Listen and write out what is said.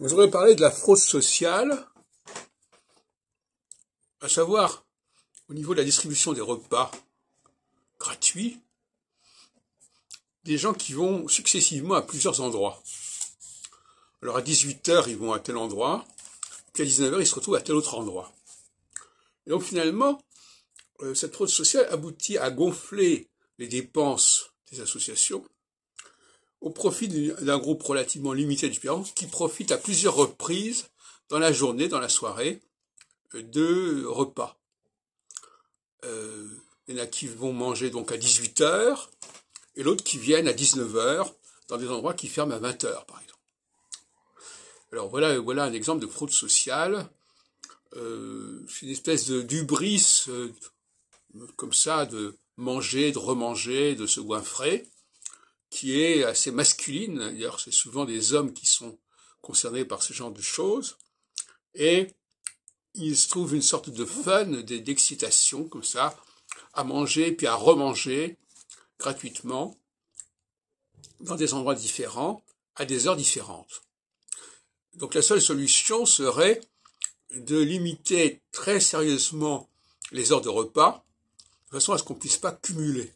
Vous aurez parlé de la fraude sociale, à savoir au niveau de la distribution des repas gratuits, des gens qui vont successivement à plusieurs endroits. Alors à 18h, ils vont à tel endroit, puis à 19h, ils se retrouvent à tel autre endroit. Et donc finalement, euh, cette fraude sociale aboutit à gonfler les dépenses des associations, au profit d'un groupe relativement limité d'expérience qui profite à plusieurs reprises dans la journée, dans la soirée, euh, de repas. Euh, il y en a qui vont manger donc à 18h et l'autre qui viennent à 19h dans des endroits qui ferment à 20h par exemple. Alors voilà, voilà un exemple de fraude sociale. Euh, c'est une espèce de d'ubris euh, comme ça de manger, de remanger, de se goinfrer qui est assez masculine. D'ailleurs, c'est souvent des hommes qui sont concernés par ce genre de choses. Et il se trouve une sorte de fun, d'excitation comme ça, à manger puis à remanger gratuitement dans des endroits différents, à des heures différentes. Donc la seule solution serait de limiter très sérieusement les heures de repas, de façon à ce qu'on ne puisse pas cumuler.